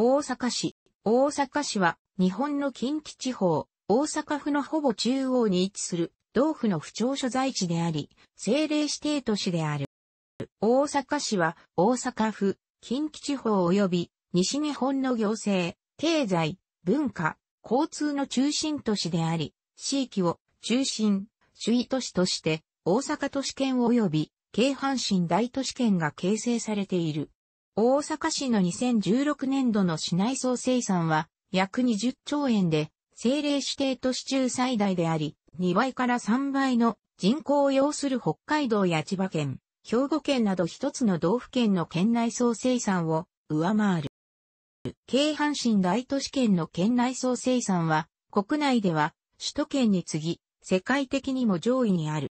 大阪市。大阪市は日本の近畿地方、大阪府のほぼ中央に位置する同府の府庁所在地であり、政令指定都市である。大阪市は大阪府、近畿地方及び西日本の行政、経済、文化、交通の中心都市であり、地域を中心、主位都市として大阪都市圏及び京阪神大都市圏が形成されている。大阪市の2016年度の市内総生産は約20兆円で、政令指定都市中最大であり、2倍から3倍の人口を要する北海道や千葉県、兵庫県など一つの道府県の県内総生産を上回る。京阪神大都市圏の県内総生産は、国内では首都圏に次ぎ、世界的にも上位にある。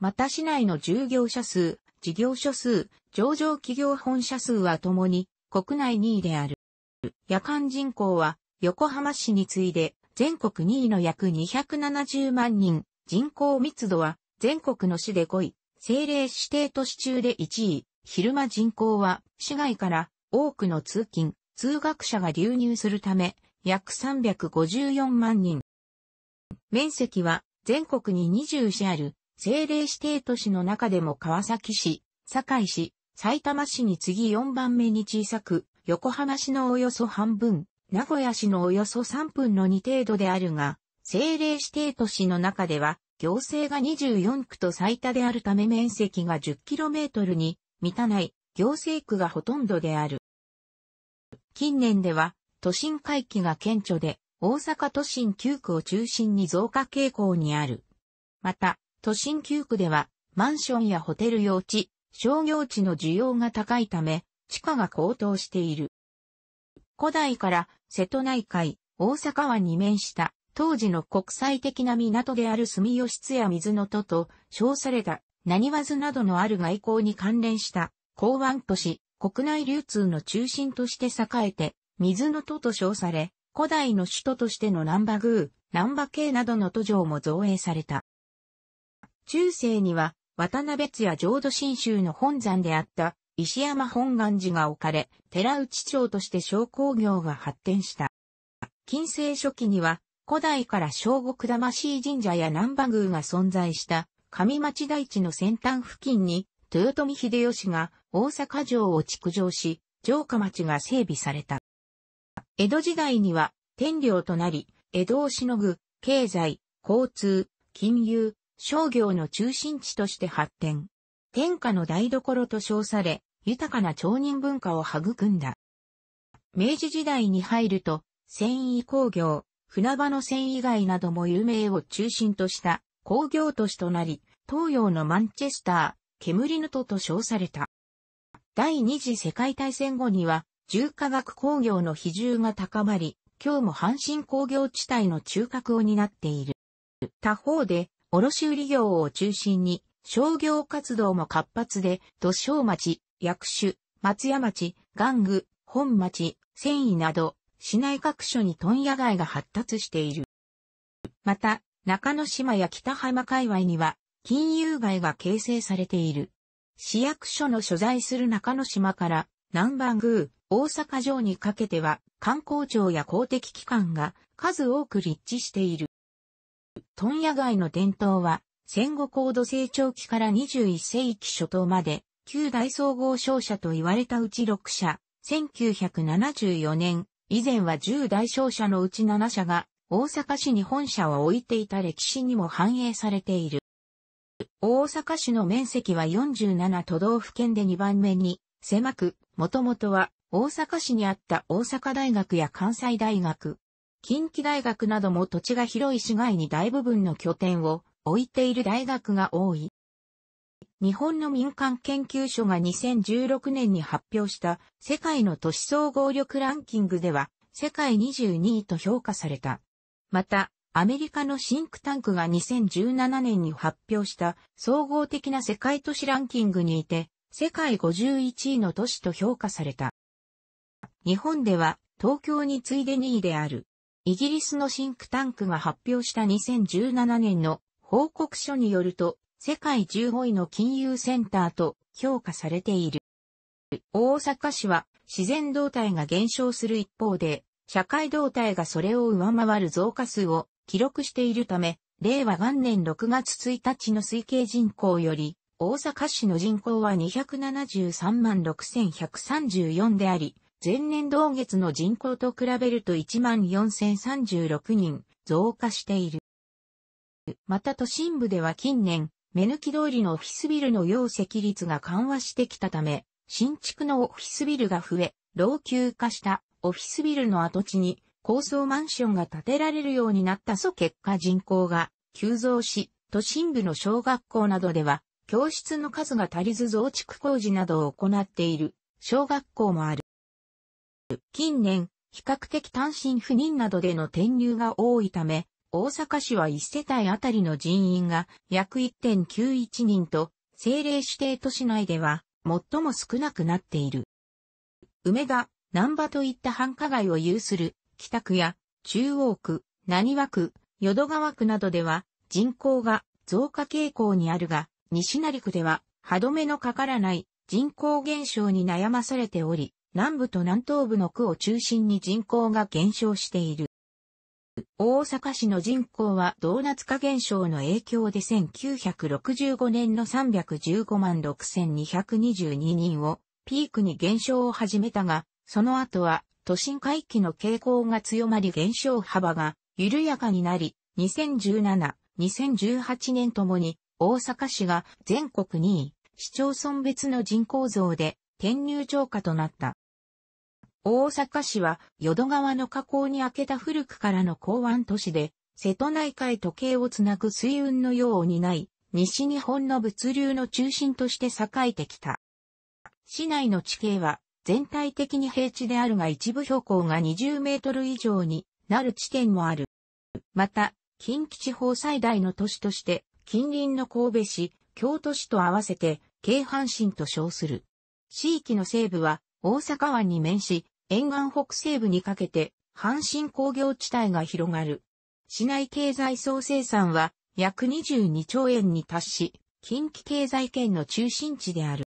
また市内の従業者数、事業所数、上場企業本社数はともに国内2位である。夜間人口は横浜市に次いで全国2位の約270万人、人口密度は全国の市で5位、政令指定都市中で1位、昼間人口は市外から多くの通勤、通学者が流入するため約354万人。面積は全国に20市ある政令指定都市の中でも川崎市、堺市、埼玉市に次4番目に小さく、横浜市のおよそ半分、名古屋市のおよそ3分の2程度であるが、政令指定都市の中では、行政が24区と最多であるため面積が 10km に満たない行政区がほとんどである。近年では、都心回帰が顕著で、大阪都心9区を中心に増加傾向にある。また、都心9区では、マンションやホテル用地、商業地の需要が高いため、地価が高騰している。古代から瀬戸内海、大阪湾に面した当時の国際的な港である住吉津や水の戸と称された何和ずなどのある外交に関連した港湾都市、国内流通の中心として栄えて、水の戸と称され、古代の首都としての南波宮、南波系などの都城も造営された。中世には、渡辺津や浄土真宗の本山であった石山本願寺が置かれ、寺内町として商工業が発展した。近世初期には、古代から小国魂神社や南波宮が存在した上町大地の先端付近に、豊臣秀吉が大阪城を築城し、城下町が整備された。江戸時代には天領となり、江戸をしのぐ、経済、交通、金融、商業の中心地として発展。天下の台所と称され、豊かな町人文化を育んだ。明治時代に入ると、繊維工業、船場の繊維街なども有名を中心とした工業都市となり、東洋のマンチェスター、煙ぬとと称された。第二次世界大戦後には、重化学工業の比重が高まり、今日も阪神工業地帯の中核を担っている。他方で、卸売業を中心に商業活動も活発で、土生町、薬種、松屋町、玩具、本町、繊維など、市内各所に問屋街が発達している。また、中之島や北浜界隈には、金融街が形成されている。市役所の所在する中之島から、南蛮宮、大阪城にかけては、観光庁や公的機関が数多く立地している。問屋街の伝統は、戦後高度成長期から21世紀初頭まで、旧大総合商社と言われたうち6社、1974年、以前は10大商社のうち7社が、大阪市に本社を置いていた歴史にも反映されている。大阪市の面積は47都道府県で2番目に狭く、もともとは大阪市にあった大阪大学や関西大学、近畿大学なども土地が広い市街に大部分の拠点を置いている大学が多い。日本の民間研究所が2016年に発表した世界の都市総合力ランキングでは世界22位と評価された。また、アメリカのシンクタンクが2017年に発表した総合的な世界都市ランキングにいて世界51位の都市と評価された。日本では東京に次いで2位であるイギリスのシンクタンクが発表した2017年の報告書によると、世界15位の金融センターと評価されている。大阪市は自然動態が減少する一方で、社会動態がそれを上回る増加数を記録しているため、令和元年6月1日の推計人口より、大阪市の人口は273万6134であり、前年同月の人口と比べると14,036人増加している。また都心部では近年、目抜き通りのオフィスビルの容積率が緩和してきたため、新築のオフィスビルが増え、老朽化したオフィスビルの跡地に高層マンションが建てられるようになったそ結果人口が急増し、都心部の小学校などでは教室の数が足りず増築工事などを行っている小学校もある。近年、比較的単身赴任などでの転入が多いため、大阪市は1世帯あたりの人員が約1.91人と、政令指定都市内では最も少なくなっている。梅田、南波といった繁華街を有する北区や中央区、何和区、淀川区などでは人口が増加傾向にあるが、西成区では歯止めのかからない人口減少に悩まされており、南部と南東部の区を中心に人口が減少している。大阪市の人口はドーナツ化現象の影響で1965年の315万6222人をピークに減少を始めたが、その後は都心回帰の傾向が強まり減少幅が緩やかになり、2017、2018年ともに大阪市が全国2位、市町村別の人口増で転入超過となった。大阪市は、淀川の河口に開けた古くからの港湾都市で、瀬戸内海と計をつなぐ水運のようを担い、西日本の物流の中心として栄えてきた。市内の地形は、全体的に平地であるが一部標高が20メートル以上になる地点もある。また、近畿地方最大の都市として、近隣の神戸市、京都市と合わせて、京阪神と称する。地域の西部は、大阪湾に面し、沿岸北西部にかけて、阪神工業地帯が広がる。市内経済総生産は約22兆円に達し、近畿経済圏の中心地である。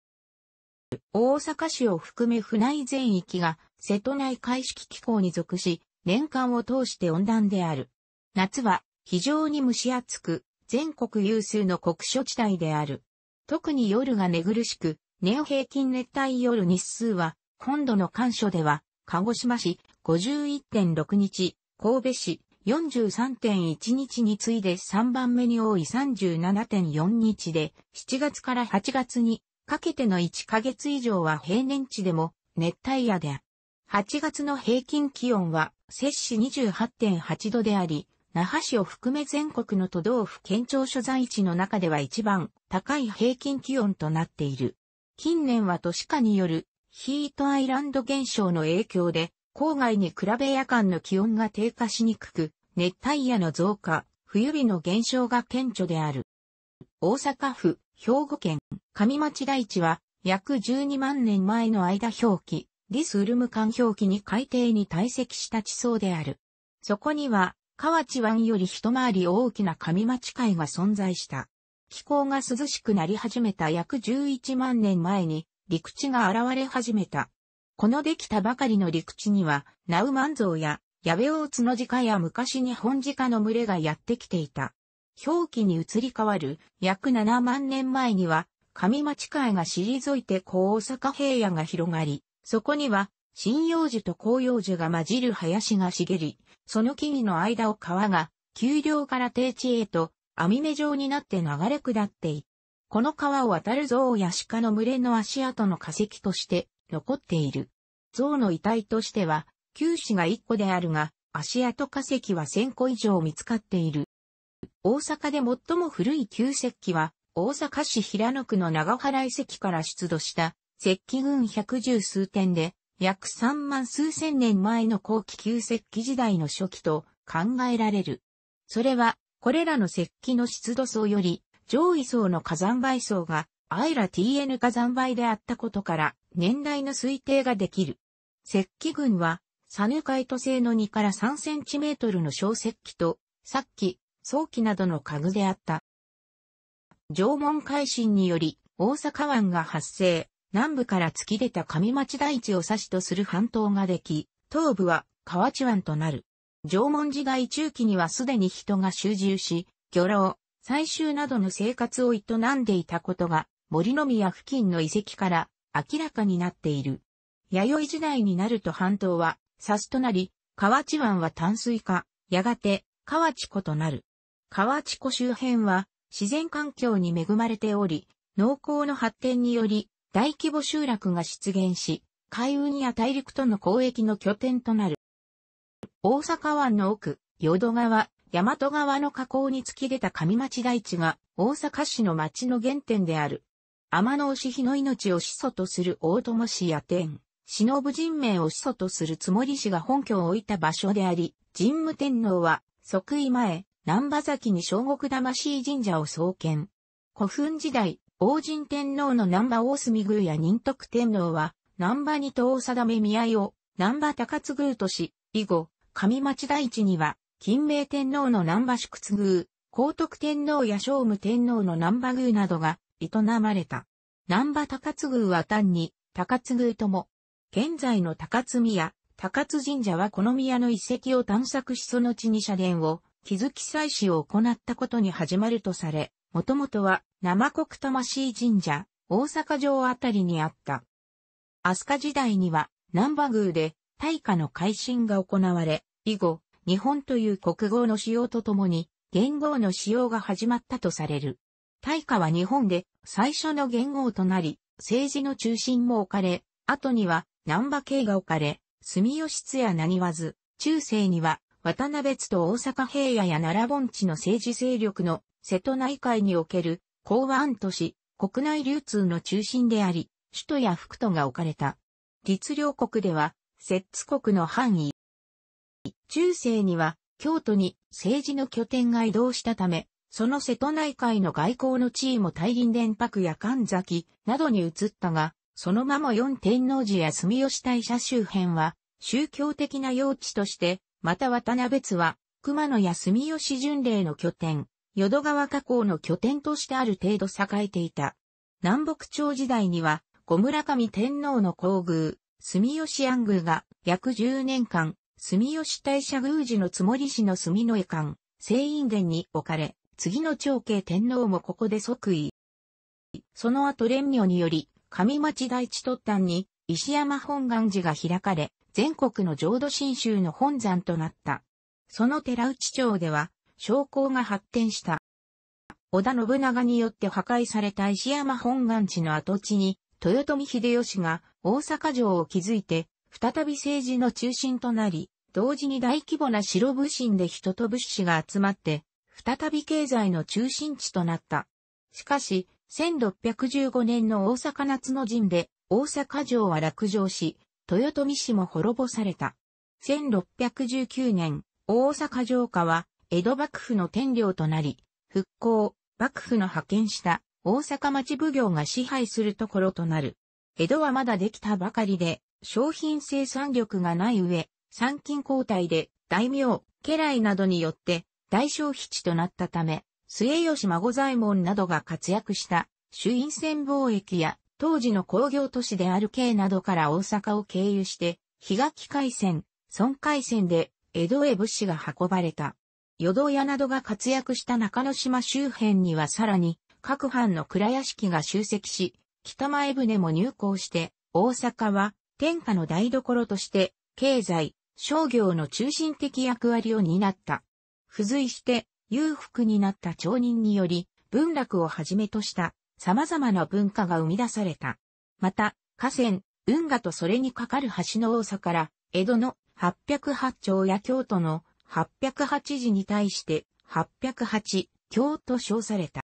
大阪市を含め府内全域が瀬戸内海式気候に属し、年間を通して温暖である。夏は非常に蒸し暑く、全国有数の国書地帯である。特に夜が寝苦しく、年平均熱帯夜日数は今度の干渉では、鹿児島市51.6日、神戸市43.1日に次いで3番目に多い37.4日で、7月から8月にかけての1ヶ月以上は平年値でも熱帯夜で、8月の平均気温は摂氏28.8度であり、那覇市を含め全国の都道府県庁所在地の中では一番高い平均気温となっている。近年は都市化によるヒートアイランド現象の影響で、郊外に比べ夜間の気温が低下しにくく、熱帯夜の増加、冬日の減少が顕著である。大阪府、兵庫県、上町大地は、約12万年前の間表記、ィスウルム間表記に海底に堆積した地層である。そこには、河内湾より一回り大きな上町海が存在した。気候が涼しくなり始めた約11万年前に、陸地が現れ始めた。このできたばかりの陸地には、ナウマンゾウや、ヤベオオツノジカや昔日本ジカの群れがやってきていた。表記に移り変わる約7万年前には、上町海が退いて高大阪平野が広がり、そこには、針葉樹と紅葉樹が混じる林が茂り、その木々の間を川が、丘陵から低地へと、網目状になって流れ下っていっこの川を渡る象や鹿の群れの足跡の化石として残っている。象の遺体としては、九死が1個であるが、足跡化石は1000個以上見つかっている。大阪で最も古い旧石器は、大阪市平野区の長原遺跡から出土した石器群百十数点で、約3万数千年前の後期旧石器時代の初期と考えられる。それは、これらの石器の出土層より上位層の火山灰層がアイラ TN 火山灰であったことから年代の推定ができる。石器群はサヌカイト製の2から3センチメートルの小石器と、さっき、早期などの家具であった。縄文改新により、大阪湾が発生、南部から突き出た上町大地を指しとする半島ができ、東部は河内湾となる。縄文時代中期にはすでに人が集中し、漁老、採集などの生活を営んでいたことが、森の宮付近の遺跡から明らかになっている。弥生時代になると半島は、サスとなり、河内湾は淡水化、やがて、河内湖となる。河内湖周辺は、自然環境に恵まれており、農耕の発展により、大規模集落が出現し、海運や大陸との交易の拠点となる。大阪湾の奥、淀川、大和川の河口に突き出た上町大地が大阪市の町の原点である。天の牛日の命を始祖とする大友氏や天、忍人名を始祖とするつもり氏が本拠を置いた場所であり、神武天皇は即位前、南波崎に小国魂神社を創建。古墳時代、王神天皇の南波大隅宮や仁徳天皇は、南波に東定め宮を、南波高津宮とし、以後、上町大地には、金明天皇の南波宿津宮、皇徳天皇や聖武天皇の南波宮などが営まれた。南波高津宮は単に高津宮とも、現在の高津宮、高津神社はこの宮の遺跡を探索しその地に社殿を築き祭祀を行ったことに始まるとされ、もともとは生国魂神社、大阪城あたりにあった。飛鳥時代には南波宮で大化の改新が行われ、以後、日本という国語の使用とともに、元号の使用が始まったとされる。大化は日本で最初の元号となり、政治の中心も置かれ、後には南波系が置かれ、住吉津や何わず、中世には渡辺津と大阪平野や奈良盆地の政治勢力の瀬戸内海における港湾都市、国内流通の中心であり、首都や副都が置かれた。律令国では、摂津国の範囲、中世には京都に政治の拠点が移動したため、その瀬戸内海の外交の地位も大銀連泊や神崎などに移ったが、そのまま四天王寺や住吉大社周辺は宗教的な用地として、また渡辺津は熊野や住吉巡礼の拠点、淀川河口の拠点としてある程度栄えていた。南北朝時代には、小村上天皇の皇宮、住吉安宮が約10年間、住吉大社宮寺の積もり氏の住の絵館、聖院殿に置かれ、次の長慶天皇もここで即位。その後蓮如により、上町大地突端に、石山本願寺が開かれ、全国の浄土真宗の本山となった。その寺内町では、商工が発展した。織田信長によって破壊された石山本願寺の跡地に、豊臣秀吉が大阪城を築いて再び政治の中心となり、同時に大規模な白武神で人と物資が集まって、再び経済の中心地となった。しかし、1615年の大阪夏の陣で、大阪城は落城し、豊臣氏も滅ぼされた。1619年、大阪城下は、江戸幕府の天領となり、復興、幕府の派遣した大阪町奉行が支配するところとなる。江戸はまだできたばかりで、商品生産力がない上、参勤交代で大名、家来などによって大消費地となったため、末吉孫左衛門などが活躍した朱印船貿易や当時の工業都市である京などから大阪を経由して、日垣海線、孫海線で江戸へ物資が運ばれた。淀屋などが活躍した中之島周辺にはさらに各藩の蔵屋敷が集積し、北前船も入港して、大阪は天下の台所として、経済、商業の中心的役割を担った。付随して、裕福になった町人により、文楽をはじめとした様々な文化が生み出された。また、河川、運河とそれに架かる橋の多さから、江戸の808町や京都の808時に対して808京と称された。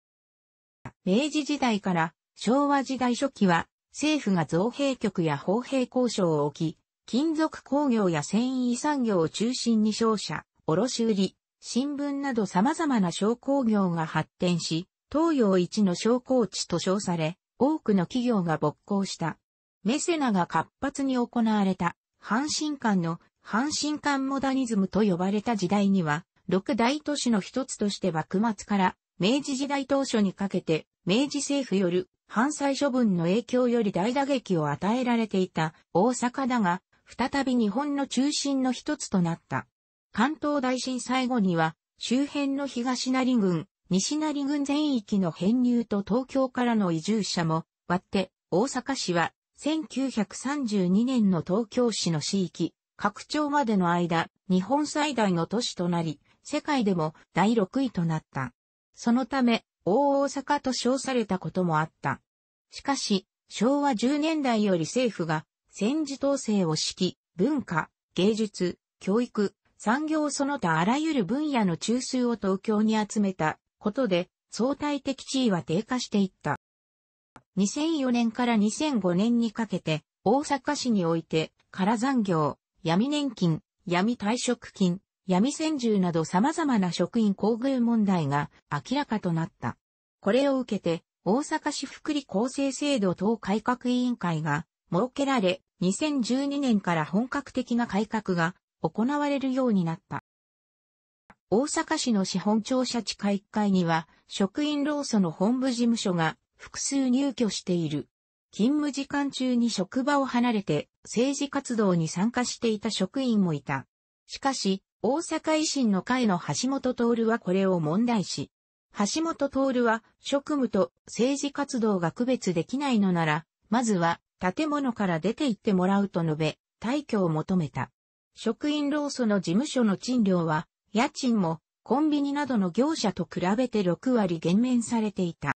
明治時代から昭和時代初期は政府が造幣局や砲幣交渉を置き、金属工業や繊維産業を中心に商社、卸売、新聞など様々な商工業が発展し、東洋一の商工地と称され、多くの企業が勃興した。メセナが活発に行われた、阪神間の阪神間モダニズムと呼ばれた時代には、六大都市の一つとして幕末から明治時代当初にかけて、明治政府よる犯罪処分の影響より大打撃を与えられていた大阪だが、再び日本の中心の一つとなった。関東大震災後には、周辺の東成郡、西成郡全域の編入と東京からの移住者も割って、大阪市は1932年の東京市の市域、拡張までの間、日本最大の都市となり、世界でも第6位となった。そのため、大阪と称されたこともあった。しかし、昭和10年代より政府が戦時統制を敷き、文化、芸術、教育、産業その他あらゆる分野の中枢を東京に集めたことで相対的地位は低下していった。2004年から2005年にかけて大阪市において空残業、闇年金、闇退職金、闇戦従など様々な職員厚遇問題が明らかとなった。これを受けて、大阪市福利厚生制度等改革委員会が設けられ、2012年から本格的な改革が行われるようになった。大阪市の資本庁舎地下1階には、職員労組の本部事務所が複数入居している。勤務時間中に職場を離れて政治活動に参加していた職員もいた。しかし、大阪維新の会の橋本徹はこれを問題視。橋本徹は職務と政治活動が区別できないのなら、まずは建物から出て行ってもらうと述べ、退去を求めた。職員労組の事務所の賃料は、家賃もコンビニなどの業者と比べて6割減免されていた。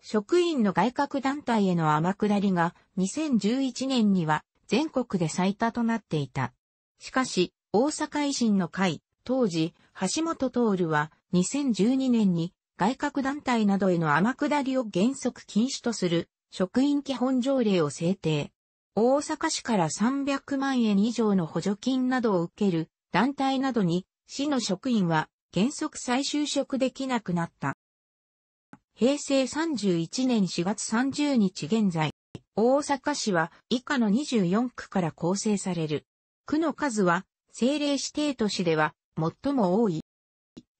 職員の外郭団体への天下りが2011年には全国で最多となっていた。しかし、大阪維新の会、当時、橋本徹は2012年に外郭団体などへの天下りを原則禁止とする職員基本条例を制定。大阪市から300万円以上の補助金などを受ける団体などに市の職員は原則再就職できなくなった。平成31年4月30日現在、大阪市は以下の24区から構成される。区の数は政令指定都市では最も多い。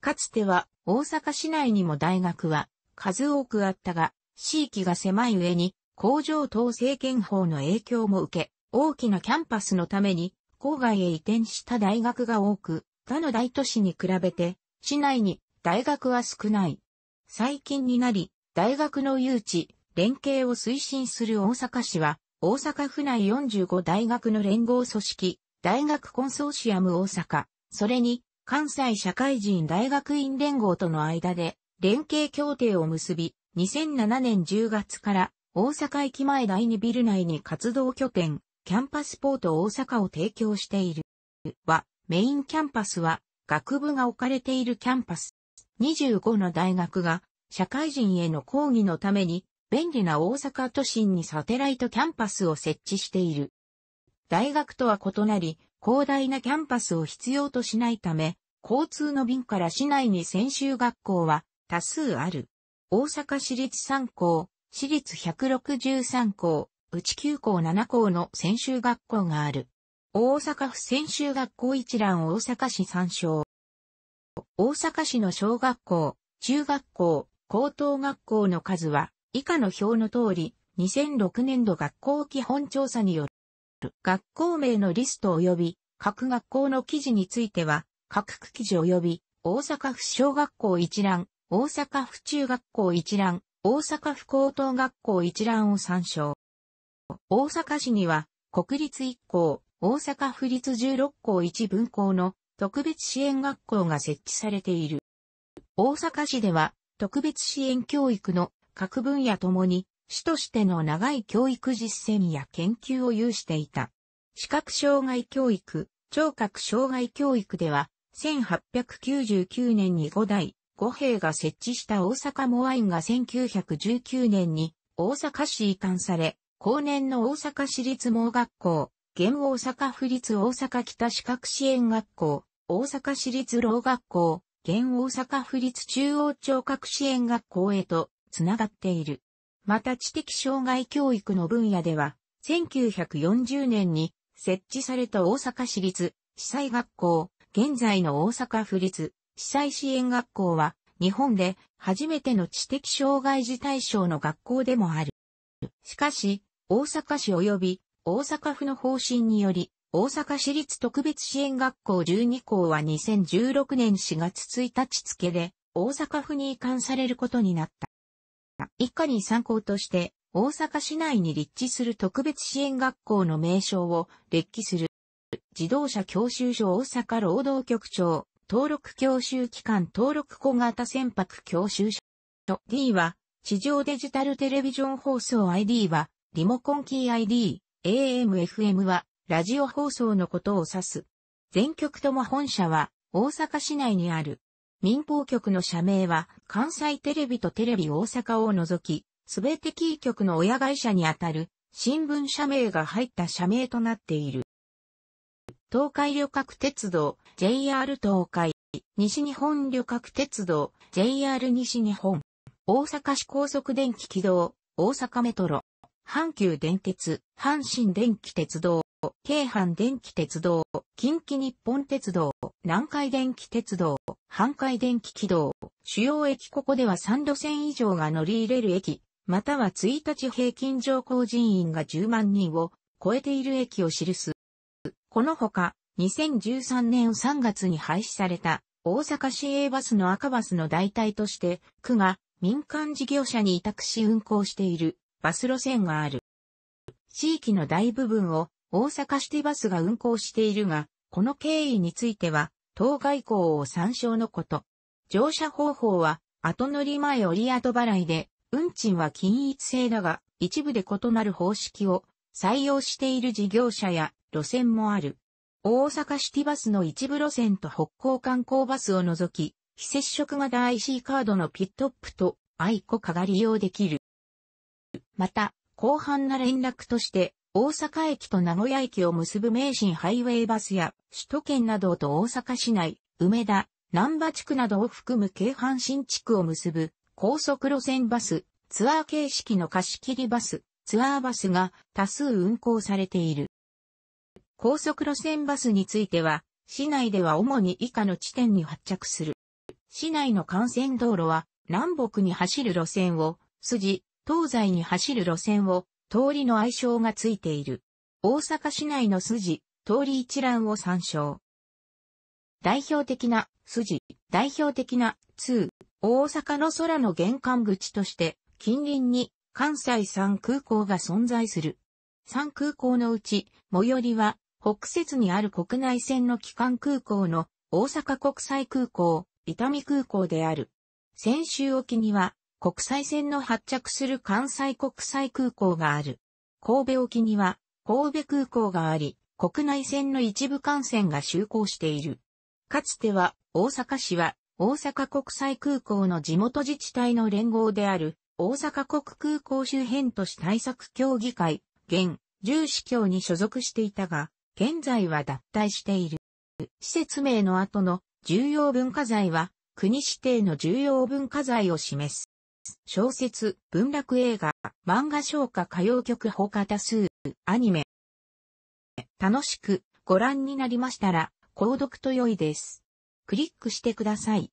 かつては大阪市内にも大学は数多くあったが、地域が狭い上に工場等政権法の影響も受け、大きなキャンパスのために郊外へ移転した大学が多く、他の大都市に比べて市内に大学は少ない。最近になり、大学の誘致、連携を推進する大阪市は、大阪府内45大学の連合組織、大学コンソーシアム大阪、それに関西社会人大学院連合との間で連携協定を結び、2007年10月から大阪駅前第2ビル内に活動拠点、キャンパスポート大阪を提供している。は、メインキャンパスは、学部が置かれているキャンパス。25の大学が、社会人への講義のために、便利な大阪都心にサテライトキャンパスを設置している。大学とは異なり、広大なキャンパスを必要としないため、交通の便から市内に専修学校は多数ある。大阪市立3校、市立163校、内9校7校の専修学校がある。大阪府専修学校一覧大阪市参照。大阪市の小学校、中学校、高等学校の数は以下の表の通り2006年度学校基本調査による学校名のリスト及び、各学校の記事については、各区記事及び、大阪府小学校一覧、大阪府中学校一覧、大阪府高等学校一覧を参照。大阪市には、国立1校、大阪府立16校1分校の特別支援学校が設置されている。大阪市では、特別支援教育の各分野ともに主としての長い教育実践や研究を有していた。視覚障害教育、聴覚障害教育では、1899年に5代、5兵が設置した大阪モアインが1919年に大阪市移管され、後年の大阪市立盲学校、現大阪府立大阪北資格支援学校、大阪市立老学校、現大阪府立中央聴覚支援学校へとつながっている。また知的障害教育の分野では、1940年に設置された大阪市立司祭学校、現在の大阪府立司祭支援学校は、日本で初めての知的障害児対象の学校でもある。しかし、大阪市及び大阪府の方針により、大阪市立特別支援学校12校は2016年4月1日付で大阪府に移管されることになった。以下に参考として、大阪市内に立地する特別支援学校の名称を列記する。自動車教習所大阪労働局長、登録教習機関登録小型船舶教習所。D は、地上デジタルテレビジョン放送 ID は、リモコンキー ID、AMFM は、ラジオ放送のことを指す。全局とも本社は、大阪市内にある。民放局の社名は、関西テレビとテレビ大阪を除き、すべてキー局の親会社にあたる、新聞社名が入った社名となっている。東海旅客鉄道、JR 東海、西日本旅客鉄道、JR 西日本、大阪市高速電気軌道、大阪メトロ、阪急電鉄、阪神電気鉄道、京阪電気鉄道、近畿日本鉄道、南海電気鉄道、阪海電気軌道、主要駅ここでは3路線以上が乗り入れる駅、または1日平均乗降人員が10万人を超えている駅を記す。このほか、2013年3月に廃止された大阪市営バスの赤バスの代替として、区が民間事業者に委託し運行しているバス路線がある。地域の大部分を大阪シティバスが運行しているが、この経緯については、当該校を参照のこと。乗車方法は、後乗り前折り後払いで、運賃は均一性だが、一部で異なる方式を採用している事業者や路線もある。大阪シティバスの一部路線と北港観光バスを除き、非接触型 IC カードのピットップとアイコが利用できる。また、後半な連絡として、大阪駅と名古屋駅を結ぶ名神ハイウェイバスや、首都圏などと大阪市内、梅田、南波地区などを含む京阪新地区を結ぶ高速路線バス、ツアー形式の貸切バス、ツアーバスが多数運行されている。高速路線バスについては、市内では主に以下の地点に発着する。市内の幹線道路は、南北に走る路線を、筋、東西に走る路線を、通りの愛称がついている。大阪市内の筋、通り一覧を参照。代表的な筋、代表的な通、大阪の空の玄関口として、近隣に関西三空港が存在する。三空港のうち、最寄りは、北節にある国内線の機関空港の大阪国際空港、伊丹空港である。先週沖には、国際線の発着する関西国際空港がある。神戸沖には神戸空港があり、国内線の一部幹線が就航している。かつては大阪市は大阪国際空港の地元自治体の連合である大阪国空港周辺都市対策協議会、現、重視協に所属していたが、現在は脱退している。施設名の後の重要文化財は国指定の重要文化財を示す。小説、文楽映画、漫画消化歌謡曲他多数、アニメ。楽しくご覧になりましたら、購読と良いです。クリックしてください。